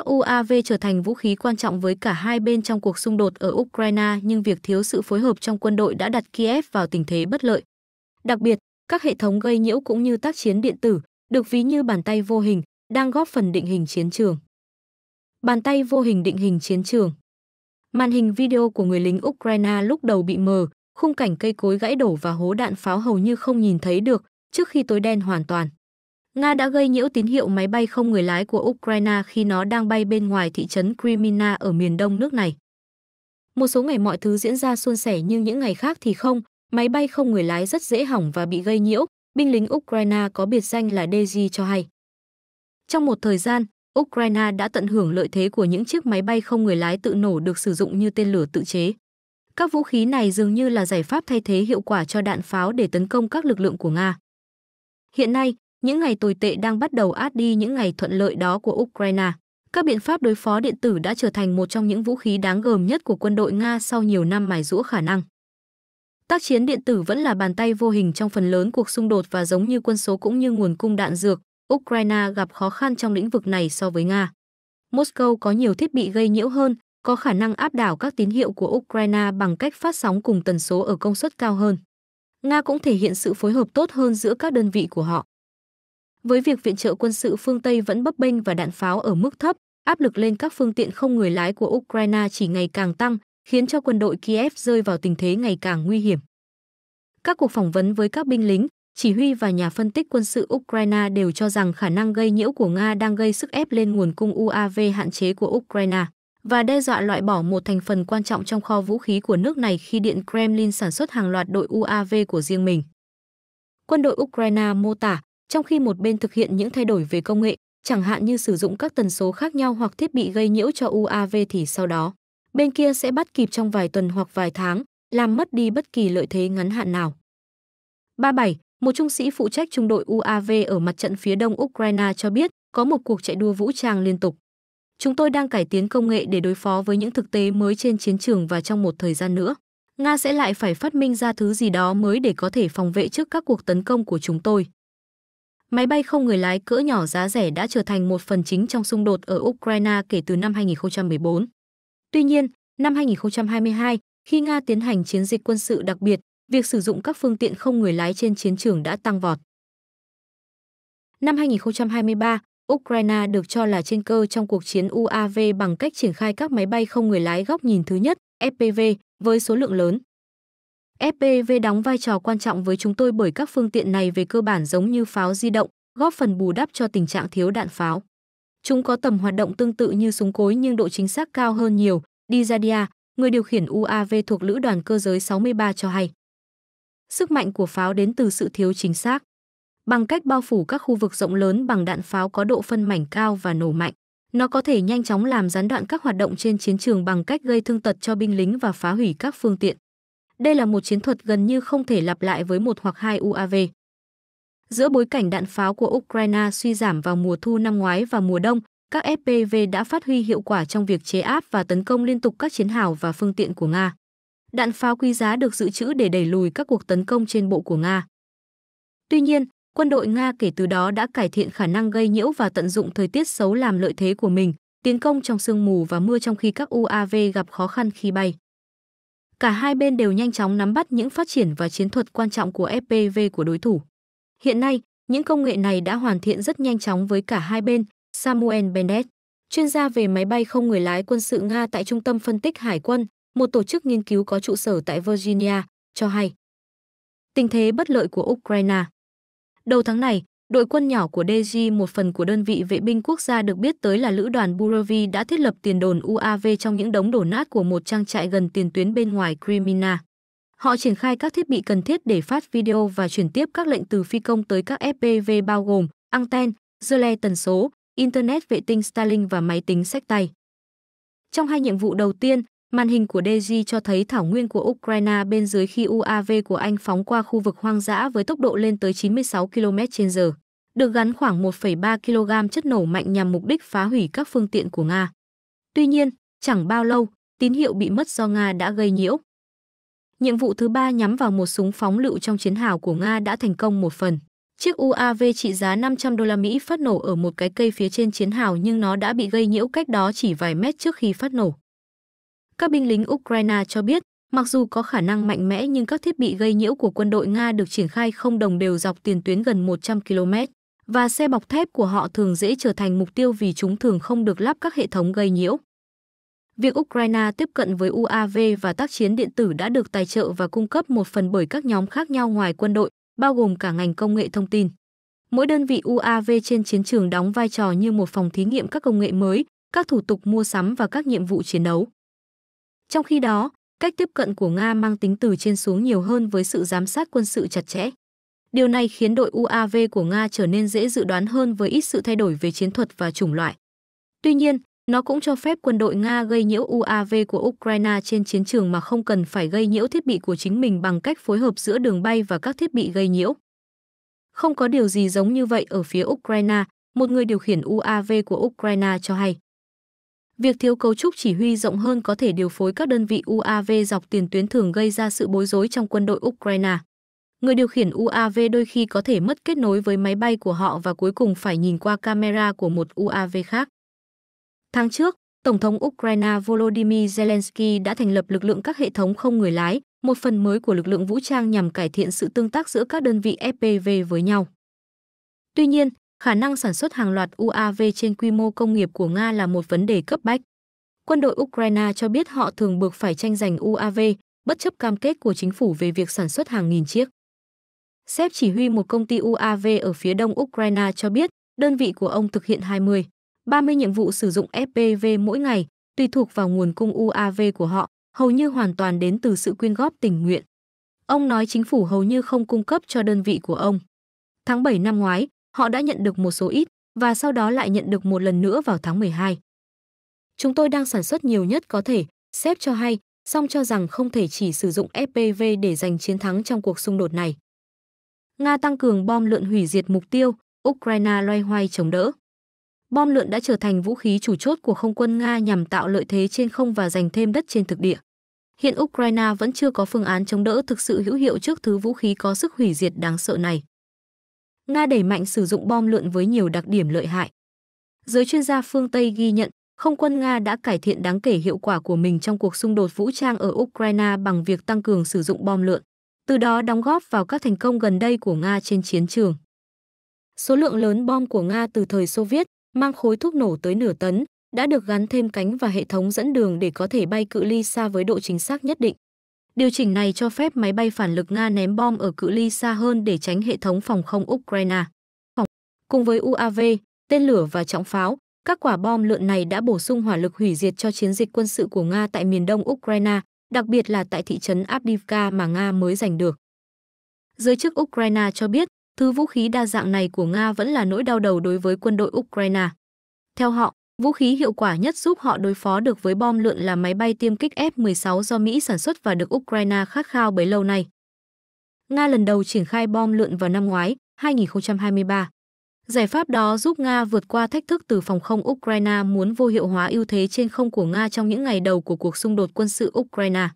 Các UAV trở thành vũ khí quan trọng với cả hai bên trong cuộc xung đột ở Ukraine nhưng việc thiếu sự phối hợp trong quân đội đã đặt Kiev vào tình thế bất lợi. Đặc biệt, các hệ thống gây nhiễu cũng như tác chiến điện tử, được ví như bàn tay vô hình, đang góp phần định hình chiến trường. Bàn tay vô hình định hình chiến trường Màn hình video của người lính Ukraine lúc đầu bị mờ, khung cảnh cây cối gãy đổ và hố đạn pháo hầu như không nhìn thấy được trước khi tối đen hoàn toàn. Nga đã gây nhiễu tín hiệu máy bay không người lái của Ukraine khi nó đang bay bên ngoài thị trấn Crimea ở miền đông nước này. Một số ngày mọi thứ diễn ra suôn sẻ nhưng những ngày khác thì không, máy bay không người lái rất dễ hỏng và bị gây nhiễu, binh lính Ukraine có biệt danh là DG cho hay. Trong một thời gian, Ukraine đã tận hưởng lợi thế của những chiếc máy bay không người lái tự nổ được sử dụng như tên lửa tự chế. Các vũ khí này dường như là giải pháp thay thế hiệu quả cho đạn pháo để tấn công các lực lượng của Nga. Hiện nay, những ngày tồi tệ đang bắt đầu át đi những ngày thuận lợi đó của Ukraine. Các biện pháp đối phó điện tử đã trở thành một trong những vũ khí đáng gờm nhất của quân đội Nga sau nhiều năm mài rũa khả năng. Tác chiến điện tử vẫn là bàn tay vô hình trong phần lớn cuộc xung đột và giống như quân số cũng như nguồn cung đạn dược, Ukraine gặp khó khăn trong lĩnh vực này so với Nga. Moscow có nhiều thiết bị gây nhiễu hơn, có khả năng áp đảo các tín hiệu của Ukraine bằng cách phát sóng cùng tần số ở công suất cao hơn. Nga cũng thể hiện sự phối hợp tốt hơn giữa các đơn vị của họ. Với việc viện trợ quân sự phương Tây vẫn bấp bênh và đạn pháo ở mức thấp, áp lực lên các phương tiện không người lái của Ukraine chỉ ngày càng tăng, khiến cho quân đội Kiev rơi vào tình thế ngày càng nguy hiểm. Các cuộc phỏng vấn với các binh lính, chỉ huy và nhà phân tích quân sự Ukraine đều cho rằng khả năng gây nhiễu của Nga đang gây sức ép lên nguồn cung UAV hạn chế của Ukraine và đe dọa loại bỏ một thành phần quan trọng trong kho vũ khí của nước này khi Điện Kremlin sản xuất hàng loạt đội UAV của riêng mình. Quân đội Ukraine mô tả trong khi một bên thực hiện những thay đổi về công nghệ, chẳng hạn như sử dụng các tần số khác nhau hoặc thiết bị gây nhiễu cho UAV thì sau đó, bên kia sẽ bắt kịp trong vài tuần hoặc vài tháng, làm mất đi bất kỳ lợi thế ngắn hạn nào. 37. Một trung sĩ phụ trách trung đội UAV ở mặt trận phía đông Ukraine cho biết có một cuộc chạy đua vũ trang liên tục. Chúng tôi đang cải tiến công nghệ để đối phó với những thực tế mới trên chiến trường và trong một thời gian nữa. Nga sẽ lại phải phát minh ra thứ gì đó mới để có thể phòng vệ trước các cuộc tấn công của chúng tôi. Máy bay không người lái cỡ nhỏ giá rẻ đã trở thành một phần chính trong xung đột ở Ukraine kể từ năm 2014. Tuy nhiên, năm 2022, khi Nga tiến hành chiến dịch quân sự đặc biệt, việc sử dụng các phương tiện không người lái trên chiến trường đã tăng vọt. Năm 2023, Ukraine được cho là trên cơ trong cuộc chiến UAV bằng cách triển khai các máy bay không người lái góc nhìn thứ nhất, FPV, với số lượng lớn. FPV đóng vai trò quan trọng với chúng tôi bởi các phương tiện này về cơ bản giống như pháo di động, góp phần bù đắp cho tình trạng thiếu đạn pháo. Chúng có tầm hoạt động tương tự như súng cối nhưng độ chính xác cao hơn nhiều, Dizadia, à, người điều khiển UAV thuộc Lữ đoàn Cơ giới 63 cho hay. Sức mạnh của pháo đến từ sự thiếu chính xác. Bằng cách bao phủ các khu vực rộng lớn bằng đạn pháo có độ phân mảnh cao và nổ mạnh, nó có thể nhanh chóng làm gián đoạn các hoạt động trên chiến trường bằng cách gây thương tật cho binh lính và phá hủy các phương tiện. Đây là một chiến thuật gần như không thể lặp lại với một hoặc hai UAV. Giữa bối cảnh đạn pháo của Ukraine suy giảm vào mùa thu năm ngoái và mùa đông, các FPV đã phát huy hiệu quả trong việc chế áp và tấn công liên tục các chiến hào và phương tiện của Nga. Đạn pháo quý giá được dự trữ để đẩy lùi các cuộc tấn công trên bộ của Nga. Tuy nhiên, quân đội Nga kể từ đó đã cải thiện khả năng gây nhiễu và tận dụng thời tiết xấu làm lợi thế của mình, tiến công trong sương mù và mưa trong khi các UAV gặp khó khăn khi bay. Cả hai bên đều nhanh chóng nắm bắt những phát triển và chiến thuật quan trọng của FPV của đối thủ. Hiện nay, những công nghệ này đã hoàn thiện rất nhanh chóng với cả hai bên, Samuel Bennett, chuyên gia về máy bay không người lái quân sự Nga tại Trung tâm Phân tích Hải quân, một tổ chức nghiên cứu có trụ sở tại Virginia, cho hay. Tình thế bất lợi của Ukraine Đầu tháng này, Đội quân nhỏ của DG, một phần của đơn vị vệ binh quốc gia được biết tới là lữ đoàn Burovi đã thiết lập tiền đồn UAV trong những đống đổ nát của một trang trại gần tiền tuyến bên ngoài Krimina. Họ triển khai các thiết bị cần thiết để phát video và chuyển tiếp các lệnh từ phi công tới các FPV bao gồm anten, dơ le tần số, Internet vệ tinh Starlink và máy tính sách tay. Trong hai nhiệm vụ đầu tiên, Màn hình của Deji cho thấy thảo nguyên của Ukraine bên dưới khi UAV của Anh phóng qua khu vực hoang dã với tốc độ lên tới 96 km/h, được gắn khoảng 1,3 kg chất nổ mạnh nhằm mục đích phá hủy các phương tiện của Nga. Tuy nhiên, chẳng bao lâu, tín hiệu bị mất do Nga đã gây nhiễu. Nhiệm vụ thứ ba nhắm vào một súng phóng lựu trong chiến hào của Nga đã thành công một phần. Chiếc UAV trị giá 500 đô la Mỹ phát nổ ở một cái cây phía trên chiến hào nhưng nó đã bị gây nhiễu cách đó chỉ vài mét trước khi phát nổ. Các binh lính Ukraine cho biết, mặc dù có khả năng mạnh mẽ nhưng các thiết bị gây nhiễu của quân đội Nga được triển khai không đồng đều dọc tiền tuyến gần 100 km và xe bọc thép của họ thường dễ trở thành mục tiêu vì chúng thường không được lắp các hệ thống gây nhiễu. Việc Ukraine tiếp cận với UAV và tác chiến điện tử đã được tài trợ và cung cấp một phần bởi các nhóm khác nhau ngoài quân đội, bao gồm cả ngành công nghệ thông tin. Mỗi đơn vị UAV trên chiến trường đóng vai trò như một phòng thí nghiệm các công nghệ mới, các thủ tục mua sắm và các nhiệm vụ chiến đấu. Trong khi đó, cách tiếp cận của Nga mang tính từ trên xuống nhiều hơn với sự giám sát quân sự chặt chẽ. Điều này khiến đội UAV của Nga trở nên dễ dự đoán hơn với ít sự thay đổi về chiến thuật và chủng loại. Tuy nhiên, nó cũng cho phép quân đội Nga gây nhiễu UAV của Ukraine trên chiến trường mà không cần phải gây nhiễu thiết bị của chính mình bằng cách phối hợp giữa đường bay và các thiết bị gây nhiễu. Không có điều gì giống như vậy ở phía Ukraine, một người điều khiển UAV của Ukraine cho hay. Việc thiếu cấu trúc chỉ huy rộng hơn có thể điều phối các đơn vị UAV dọc tiền tuyến thường gây ra sự bối rối trong quân đội Ukraine. Người điều khiển UAV đôi khi có thể mất kết nối với máy bay của họ và cuối cùng phải nhìn qua camera của một UAV khác. Tháng trước, Tổng thống Ukraine Volodymyr Zelensky đã thành lập lực lượng các hệ thống không người lái, một phần mới của lực lượng vũ trang nhằm cải thiện sự tương tác giữa các đơn vị FPV với nhau. Tuy nhiên, khả năng sản xuất hàng loạt UAV trên quy mô công nghiệp của Nga là một vấn đề cấp bách. Quân đội Ukraine cho biết họ thường buộc phải tranh giành UAV, bất chấp cam kết của chính phủ về việc sản xuất hàng nghìn chiếc. Sếp chỉ huy một công ty UAV ở phía đông Ukraine cho biết, đơn vị của ông thực hiện 20, 30 nhiệm vụ sử dụng FPV mỗi ngày, tùy thuộc vào nguồn cung UAV của họ, hầu như hoàn toàn đến từ sự quyên góp tình nguyện. Ông nói chính phủ hầu như không cung cấp cho đơn vị của ông. Tháng 7 năm ngoái, họ đã nhận được một số ít và sau đó lại nhận được một lần nữa vào tháng 12. Chúng tôi đang sản xuất nhiều nhất có thể, sếp cho hay, song cho rằng không thể chỉ sử dụng FPV để giành chiến thắng trong cuộc xung đột này. Nga tăng cường bom lượn hủy diệt mục tiêu, Ukraine loay hoay chống đỡ. Bom lượn đã trở thành vũ khí chủ chốt của không quân Nga nhằm tạo lợi thế trên không và giành thêm đất trên thực địa. Hiện Ukraine vẫn chưa có phương án chống đỡ thực sự hữu hiệu trước thứ vũ khí có sức hủy diệt đáng sợ này. Nga đẩy mạnh sử dụng bom lượn với nhiều đặc điểm lợi hại. Giới chuyên gia phương Tây ghi nhận, không quân Nga đã cải thiện đáng kể hiệu quả của mình trong cuộc xung đột vũ trang ở Ukraine bằng việc tăng cường sử dụng bom lượn, từ đó đóng góp vào các thành công gần đây của Nga trên chiến trường. Số lượng lớn bom của Nga từ thời Xô Viết mang khối thuốc nổ tới nửa tấn đã được gắn thêm cánh và hệ thống dẫn đường để có thể bay cự ly xa với độ chính xác nhất định. Điều chỉnh này cho phép máy bay phản lực Nga ném bom ở cự ly xa hơn để tránh hệ thống phòng không Ukraine. Cùng với UAV, tên lửa và trọng pháo, các quả bom lượn này đã bổ sung hỏa lực hủy diệt cho chiến dịch quân sự của Nga tại miền đông Ukraine, đặc biệt là tại thị trấn Avdiivka mà Nga mới giành được. Giới chức Ukraine cho biết, thứ vũ khí đa dạng này của Nga vẫn là nỗi đau đầu đối với quân đội Ukraine. Theo họ, Vũ khí hiệu quả nhất giúp họ đối phó được với bom lượn là máy bay tiêm kích F-16 do Mỹ sản xuất và được Ukraine khát khao bấy lâu nay. Nga lần đầu triển khai bom lượn vào năm ngoái, 2023. Giải pháp đó giúp Nga vượt qua thách thức từ phòng không Ukraine muốn vô hiệu hóa ưu thế trên không của Nga trong những ngày đầu của cuộc xung đột quân sự Ukraine.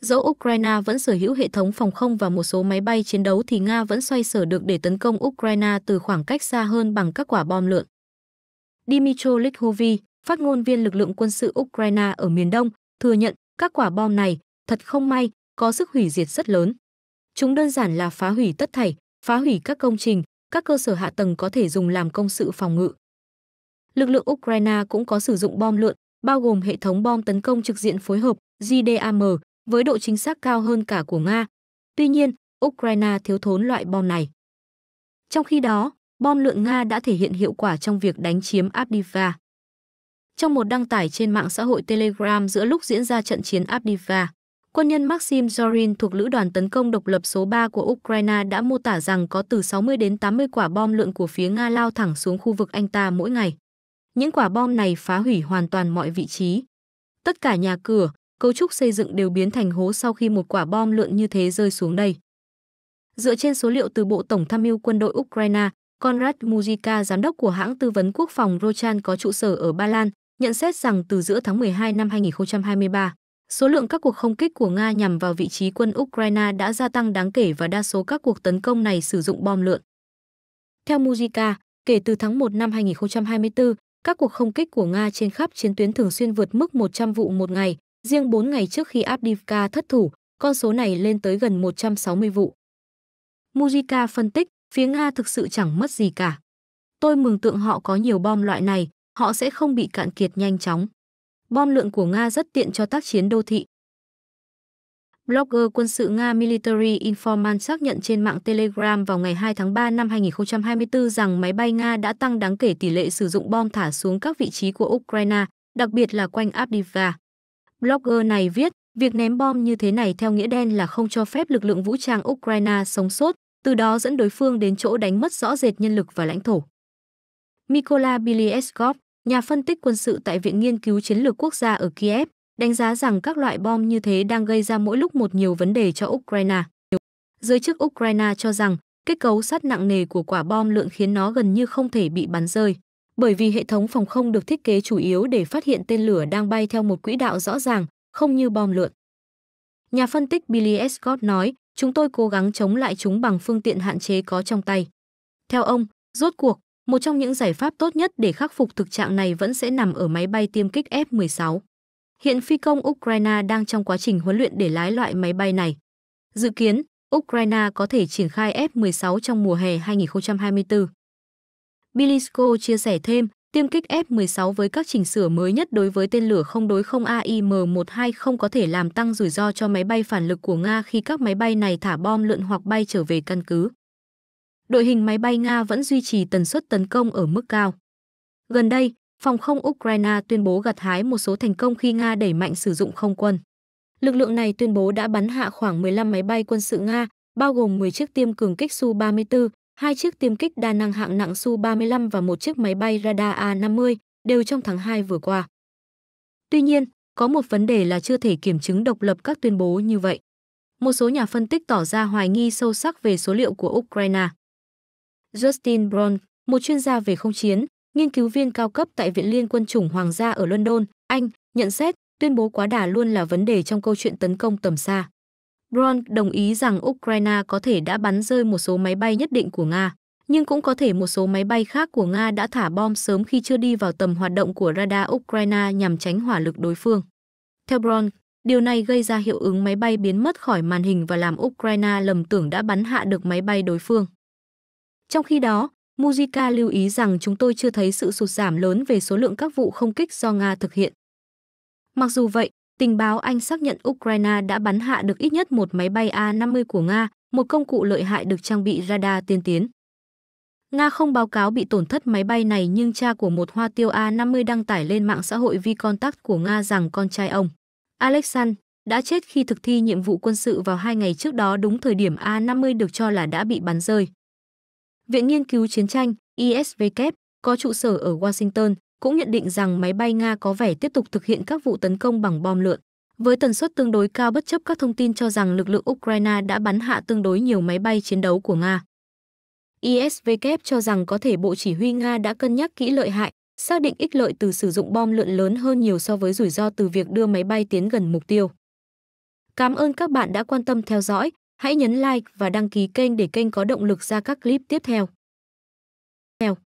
Dẫu Ukraine vẫn sở hữu hệ thống phòng không và một số máy bay chiến đấu thì Nga vẫn xoay sở được để tấn công Ukraine từ khoảng cách xa hơn bằng các quả bom lượn. Dmitro Likhovi, phát ngôn viên lực lượng quân sự Ukraine ở miền Đông, thừa nhận các quả bom này thật không may có sức hủy diệt rất lớn. Chúng đơn giản là phá hủy tất thảy, phá hủy các công trình, các cơ sở hạ tầng có thể dùng làm công sự phòng ngự. Lực lượng Ukraine cũng có sử dụng bom lượn, bao gồm hệ thống bom tấn công trực diện phối hợp (Gdam) với độ chính xác cao hơn cả của Nga. Tuy nhiên, Ukraine thiếu thốn loại bom này. Trong khi đó, bom lượn Nga đã thể hiện hiệu quả trong việc đánh chiếm Abdiva. Trong một đăng tải trên mạng xã hội Telegram giữa lúc diễn ra trận chiến Abdiva, quân nhân Maxim Zorin thuộc lữ đoàn tấn công độc lập số 3 của Ukraine đã mô tả rằng có từ 60 đến 80 quả bom lượn của phía Nga lao thẳng xuống khu vực anh ta mỗi ngày. Những quả bom này phá hủy hoàn toàn mọi vị trí. Tất cả nhà cửa, cấu trúc xây dựng đều biến thành hố sau khi một quả bom lượn như thế rơi xuống đây. Dựa trên số liệu từ Bộ Tổng tham mưu quân đội Ukraine, Konrad Mujica, giám đốc của hãng tư vấn quốc phòng Rochan có trụ sở ở Ba Lan, nhận xét rằng từ giữa tháng 12 năm 2023, số lượng các cuộc không kích của Nga nhằm vào vị trí quân Ukraine đã gia tăng đáng kể và đa số các cuộc tấn công này sử dụng bom lượn. Theo Mujica, kể từ tháng 1 năm 2024, các cuộc không kích của Nga trên khắp chiến tuyến thường xuyên vượt mức 100 vụ một ngày, riêng 4 ngày trước khi Abdivka thất thủ, con số này lên tới gần 160 vụ. Mujica phân tích, phía Nga thực sự chẳng mất gì cả. Tôi mừng tượng họ có nhiều bom loại này, họ sẽ không bị cạn kiệt nhanh chóng. Bom lượng của Nga rất tiện cho tác chiến đô thị. Blogger quân sự Nga Military Informant xác nhận trên mạng Telegram vào ngày 2 tháng 3 năm 2024 rằng máy bay Nga đã tăng đáng kể tỷ lệ sử dụng bom thả xuống các vị trí của Ukraine, đặc biệt là quanh Abdiivka. Blogger này viết, việc ném bom như thế này theo nghĩa đen là không cho phép lực lượng vũ trang Ukraine sống sót, từ đó dẫn đối phương đến chỗ đánh mất rõ rệt nhân lực và lãnh thổ. Mikola Bilieskov, nhà phân tích quân sự tại Viện Nghiên cứu Chiến lược Quốc gia ở Kiev, đánh giá rằng các loại bom như thế đang gây ra mỗi lúc một nhiều vấn đề cho Ukraine. Giới chức Ukraine cho rằng kết cấu sắt nặng nề của quả bom lượn khiến nó gần như không thể bị bắn rơi, bởi vì hệ thống phòng không được thiết kế chủ yếu để phát hiện tên lửa đang bay theo một quỹ đạo rõ ràng, không như bom lượn. Nhà phân tích Billy Scott nói, chúng tôi cố gắng chống lại chúng bằng phương tiện hạn chế có trong tay. Theo ông, rốt cuộc, một trong những giải pháp tốt nhất để khắc phục thực trạng này vẫn sẽ nằm ở máy bay tiêm kích F-16. Hiện phi công Ukraine đang trong quá trình huấn luyện để lái loại máy bay này. Dự kiến, Ukraine có thể triển khai F-16 trong mùa hè 2024. Bilisco chia sẻ thêm, Tiêm kích F-16 với các chỉnh sửa mới nhất đối với tên lửa không đối không AIM-120 có thể làm tăng rủi ro cho máy bay phản lực của Nga khi các máy bay này thả bom lượn hoặc bay trở về căn cứ. Đội hình máy bay Nga vẫn duy trì tần suất tấn công ở mức cao. Gần đây, phòng không Ukraine tuyên bố gặt hái một số thành công khi Nga đẩy mạnh sử dụng không quân. Lực lượng này tuyên bố đã bắn hạ khoảng 15 máy bay quân sự Nga, bao gồm 10 chiếc tiêm cường kích Su-34, hai chiếc tiêm kích đa năng hạng nặng Su-35 và một chiếc máy bay radar A-50 đều trong tháng 2 vừa qua. Tuy nhiên, có một vấn đề là chưa thể kiểm chứng độc lập các tuyên bố như vậy. Một số nhà phân tích tỏ ra hoài nghi sâu sắc về số liệu của Ukraine. Justin Brown, một chuyên gia về không chiến, nghiên cứu viên cao cấp tại Viện Liên quân chủng Hoàng gia ở London, Anh, nhận xét tuyên bố quá đà luôn là vấn đề trong câu chuyện tấn công tầm xa. Bron đồng ý rằng Ukraine có thể đã bắn rơi một số máy bay nhất định của Nga, nhưng cũng có thể một số máy bay khác của Nga đã thả bom sớm khi chưa đi vào tầm hoạt động của radar Ukraine nhằm tránh hỏa lực đối phương. Theo Bron, điều này gây ra hiệu ứng máy bay biến mất khỏi màn hình và làm Ukraine lầm tưởng đã bắn hạ được máy bay đối phương. Trong khi đó, Mujica lưu ý rằng chúng tôi chưa thấy sự sụt giảm lớn về số lượng các vụ không kích do Nga thực hiện. Mặc dù vậy, Tình báo Anh xác nhận Ukraine đã bắn hạ được ít nhất một máy bay A-50 của Nga, một công cụ lợi hại được trang bị radar tiên tiến. Nga không báo cáo bị tổn thất máy bay này nhưng cha của một hoa tiêu A-50 đăng tải lên mạng xã hội Vi VKontact của Nga rằng con trai ông, Alexan, đã chết khi thực thi nhiệm vụ quân sự vào hai ngày trước đó đúng thời điểm A-50 được cho là đã bị bắn rơi. Viện Nghiên cứu Chiến tranh, ISVK, e có trụ sở ở Washington, cũng nhận định rằng máy bay Nga có vẻ tiếp tục thực hiện các vụ tấn công bằng bom lượn. Với tần suất tương đối cao bất chấp các thông tin cho rằng lực lượng Ukraine đã bắn hạ tương đối nhiều máy bay chiến đấu của Nga. isvk cho rằng có thể Bộ Chỉ huy Nga đã cân nhắc kỹ lợi hại, xác định ích lợi từ sử dụng bom lượn lớn hơn nhiều so với rủi ro từ việc đưa máy bay tiến gần mục tiêu. Cảm ơn các bạn đã quan tâm theo dõi, hãy nhấn like và đăng ký kênh để kênh có động lực ra các clip tiếp theo. theo.